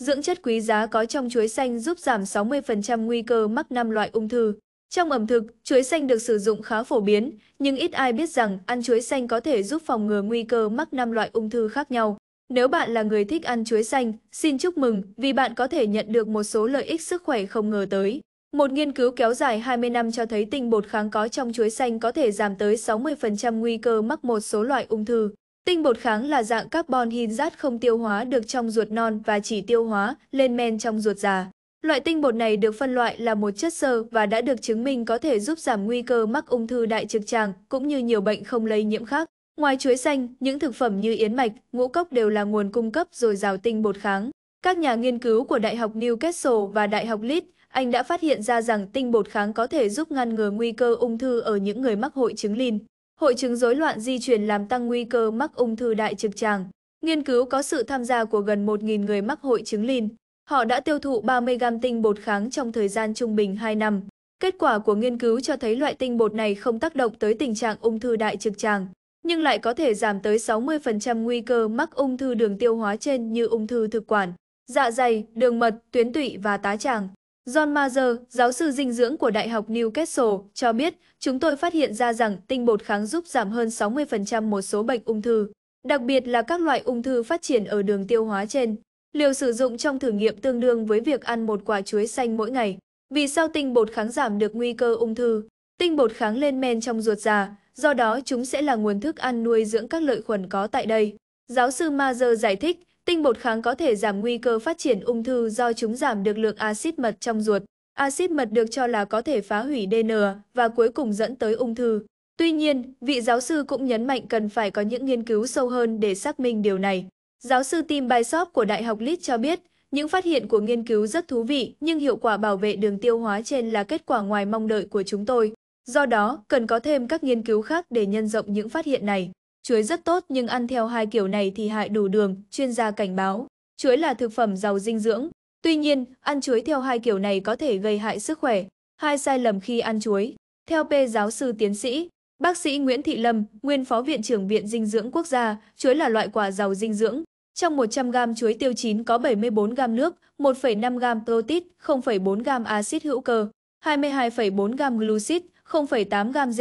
Dưỡng chất quý giá có trong chuối xanh giúp giảm 60% nguy cơ mắc 5 loại ung thư. Trong ẩm thực, chuối xanh được sử dụng khá phổ biến, nhưng ít ai biết rằng ăn chuối xanh có thể giúp phòng ngừa nguy cơ mắc 5 loại ung thư khác nhau. Nếu bạn là người thích ăn chuối xanh, xin chúc mừng vì bạn có thể nhận được một số lợi ích sức khỏe không ngờ tới. Một nghiên cứu kéo dài 20 năm cho thấy tinh bột kháng có trong chuối xanh có thể giảm tới 60% nguy cơ mắc một số loại ung thư. Tinh bột kháng là dạng carbon hydrat không tiêu hóa được trong ruột non và chỉ tiêu hóa lên men trong ruột già. Loại tinh bột này được phân loại là một chất xơ và đã được chứng minh có thể giúp giảm nguy cơ mắc ung thư đại trực tràng cũng như nhiều bệnh không lây nhiễm khác. Ngoài chuối xanh, những thực phẩm như yến mạch, ngũ cốc đều là nguồn cung cấp dồi dào tinh bột kháng. Các nhà nghiên cứu của Đại học Newcastle và Đại học Leeds, Anh đã phát hiện ra rằng tinh bột kháng có thể giúp ngăn ngừa nguy cơ ung thư ở những người mắc hội chứng lin. Hội chứng rối loạn di chuyển làm tăng nguy cơ mắc ung thư đại trực tràng. Nghiên cứu có sự tham gia của gần 1.000 người mắc hội chứng lìn. Họ đã tiêu thụ 30 gam tinh bột kháng trong thời gian trung bình 2 năm. Kết quả của nghiên cứu cho thấy loại tinh bột này không tác động tới tình trạng ung thư đại trực tràng, nhưng lại có thể giảm tới 60% nguy cơ mắc ung thư đường tiêu hóa trên như ung thư thực quản, dạ dày, đường mật, tuyến tụy và tá tràng. John Mazer, giáo sư dinh dưỡng của Đại học Newcastle, cho biết chúng tôi phát hiện ra rằng tinh bột kháng giúp giảm hơn 60% một số bệnh ung thư, đặc biệt là các loại ung thư phát triển ở đường tiêu hóa trên. Liều sử dụng trong thử nghiệm tương đương với việc ăn một quả chuối xanh mỗi ngày. Vì sao tinh bột kháng giảm được nguy cơ ung thư? Tinh bột kháng lên men trong ruột già, do đó chúng sẽ là nguồn thức ăn nuôi dưỡng các lợi khuẩn có tại đây. Giáo sư Mazer giải thích, Tinh bột kháng có thể giảm nguy cơ phát triển ung thư do chúng giảm được lượng axit mật trong ruột. Axit mật được cho là có thể phá hủy DNA và cuối cùng dẫn tới ung thư. Tuy nhiên, vị giáo sư cũng nhấn mạnh cần phải có những nghiên cứu sâu hơn để xác minh điều này. Giáo sư Tim Bysop của Đại học Leeds cho biết, những phát hiện của nghiên cứu rất thú vị, nhưng hiệu quả bảo vệ đường tiêu hóa trên là kết quả ngoài mong đợi của chúng tôi. Do đó, cần có thêm các nghiên cứu khác để nhân rộng những phát hiện này chuối rất tốt nhưng ăn theo hai kiểu này thì hại đủ đường, chuyên gia cảnh báo. Chuối là thực phẩm giàu dinh dưỡng, tuy nhiên, ăn chuối theo hai kiểu này có thể gây hại sức khỏe. Hai sai lầm khi ăn chuối. Theo P giáo sư tiến sĩ, bác sĩ Nguyễn Thị Lâm, nguyên phó viện trưởng Viện Dinh dưỡng Quốc gia, chuối là loại quả giàu dinh dưỡng. Trong 100 g chuối tiêu chín có 74 g nước, 1,5 g protein, 0,4 g axit hữu cơ, 22,4 g glucid, 0,8 g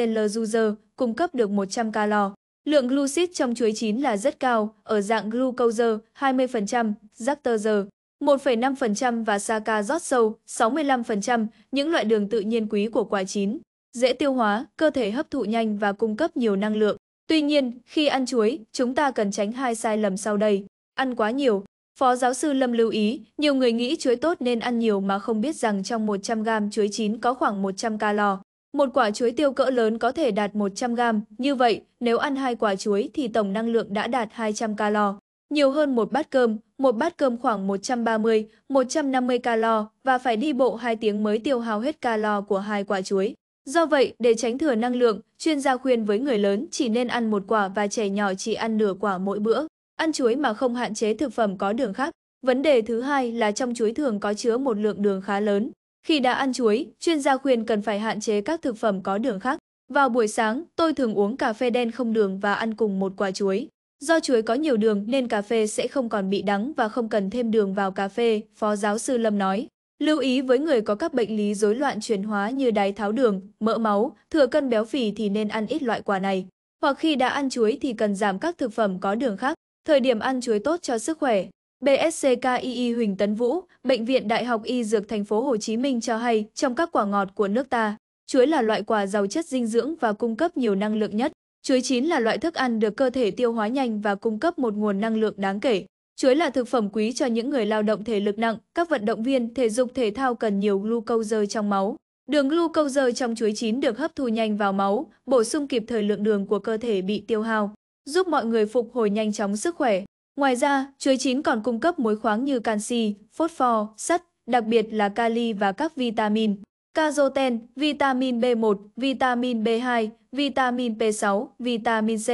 gel cung cấp được 100 calo. Lượng glucid trong chuối chín là rất cao, ở dạng glucose 20%, lactose 1,5% và saca rót sâu 65%, những loại đường tự nhiên quý của quả chín, dễ tiêu hóa, cơ thể hấp thụ nhanh và cung cấp nhiều năng lượng. Tuy nhiên, khi ăn chuối, chúng ta cần tránh hai sai lầm sau đây. Ăn quá nhiều. Phó giáo sư Lâm lưu ý, nhiều người nghĩ chuối tốt nên ăn nhiều mà không biết rằng trong 100g chuối chín có khoảng 100 calo. Một quả chuối tiêu cỡ lớn có thể đạt 100 gram, như vậy nếu ăn hai quả chuối thì tổng năng lượng đã đạt 200 calo, nhiều hơn một bát cơm, một bát cơm khoảng 130, 150 calo và phải đi bộ 2 tiếng mới tiêu hao hết calo của hai quả chuối. Do vậy, để tránh thừa năng lượng, chuyên gia khuyên với người lớn chỉ nên ăn một quả và trẻ nhỏ chỉ ăn nửa quả mỗi bữa. Ăn chuối mà không hạn chế thực phẩm có đường khác. Vấn đề thứ hai là trong chuối thường có chứa một lượng đường khá lớn, khi đã ăn chuối, chuyên gia khuyên cần phải hạn chế các thực phẩm có đường khác. Vào buổi sáng, tôi thường uống cà phê đen không đường và ăn cùng một quả chuối. Do chuối có nhiều đường nên cà phê sẽ không còn bị đắng và không cần thêm đường vào cà phê, Phó giáo sư Lâm nói. Lưu ý với người có các bệnh lý rối loạn chuyển hóa như đái tháo đường, mỡ máu, thừa cân béo phì thì nên ăn ít loại quả này. Hoặc khi đã ăn chuối thì cần giảm các thực phẩm có đường khác. Thời điểm ăn chuối tốt cho sức khỏe. BSCKII Huỳnh Tấn Vũ, Bệnh viện Đại học Y Dược Thành phố Hồ Chí Minh cho hay, trong các quả ngọt của nước ta, chuối là loại quả giàu chất dinh dưỡng và cung cấp nhiều năng lượng nhất. Chuối chín là loại thức ăn được cơ thể tiêu hóa nhanh và cung cấp một nguồn năng lượng đáng kể. Chuối là thực phẩm quý cho những người lao động thể lực nặng, các vận động viên thể dục thể thao cần nhiều glucose trong máu. Đường glucose trong chuối chín được hấp thu nhanh vào máu, bổ sung kịp thời lượng đường của cơ thể bị tiêu hao, giúp mọi người phục hồi nhanh chóng sức khỏe. Ngoài ra, chuối chín còn cung cấp muối khoáng như canxi, phốt pho, sắt, đặc biệt là kali và các vitamin, caroten, vitamin B1, vitamin B2, vitamin B6, vitamin C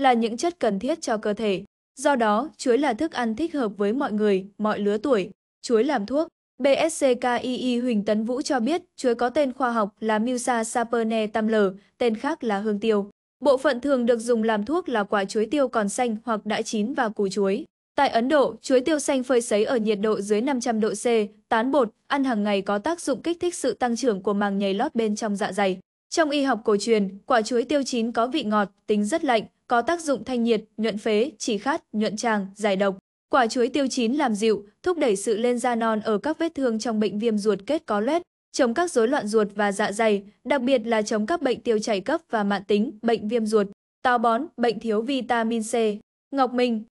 là những chất cần thiết cho cơ thể. Do đó, chuối là thức ăn thích hợp với mọi người, mọi lứa tuổi. Chuối làm thuốc BSCKII Huỳnh Tấn Vũ cho biết chuối có tên khoa học là Musa saperne tamler, tên khác là hương tiêu. Bộ phận thường được dùng làm thuốc là quả chuối tiêu còn xanh hoặc đã chín và củ chuối. Tại Ấn Độ, chuối tiêu xanh phơi sấy ở nhiệt độ dưới 500 độ C, tán bột, ăn hàng ngày có tác dụng kích thích sự tăng trưởng của màng nhầy lót bên trong dạ dày. Trong y học cổ truyền, quả chuối tiêu chín có vị ngọt, tính rất lạnh, có tác dụng thanh nhiệt, nhuận phế, chỉ khát, nhuận tràng, giải độc. Quả chuối tiêu chín làm dịu, thúc đẩy sự lên da non ở các vết thương trong bệnh viêm ruột kết có loét, chống các rối loạn ruột và dạ dày, đặc biệt là chống các bệnh tiêu chảy cấp và mạn tính, bệnh viêm ruột, táo bón, bệnh thiếu vitamin C. Ngọc Minh